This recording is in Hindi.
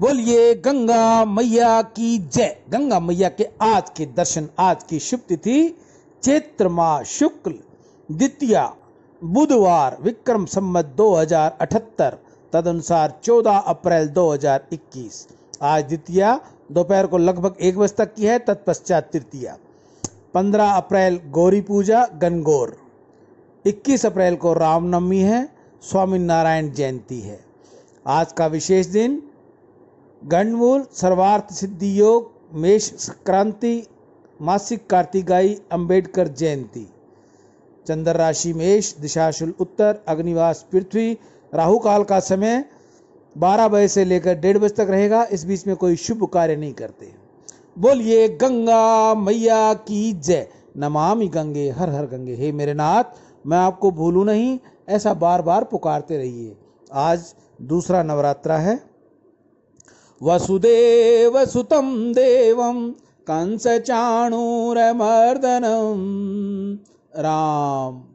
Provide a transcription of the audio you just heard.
बोलिए गंगा मैया की जय गंगा मैया के आज के दर्शन आज की शुभ तिथि चैत्र माह शुक्ल द्वितीया बुधवार विक्रम संबत 2078 तदनुसार 14 अप्रैल 2021 आज द्वितीया दोपहर को लगभग एक बजे तक की है तत्पश्चात तृतीया 15 अप्रैल गौरी पूजा गनगौर 21 अप्रैल को रामनवमी है स्वामी नारायण जयंती है आज का विशेष दिन गणमूल सर्वार्थ सिद्धि योग मेष संक्रांति मासिक कार्तिकाई अंबेडकर जयंती चंद्र राशि मेष दिशाशुल उत्तर अग्निवास पृथ्वी राहु काल का समय बारह बजे से लेकर डेढ़ बजे तक रहेगा इस बीच में कोई शुभ कार्य नहीं करते बोलिए गंगा मैया की जय नमामि गंगे हर हर गंगे हे मेरे नाथ मैं आपको भूलूँ नहीं ऐसा बार बार पुकारते रहिए आज दूसरा नवरात्रा है वसुदेवसुतं देवं कंसचाणूरमर्दनं राम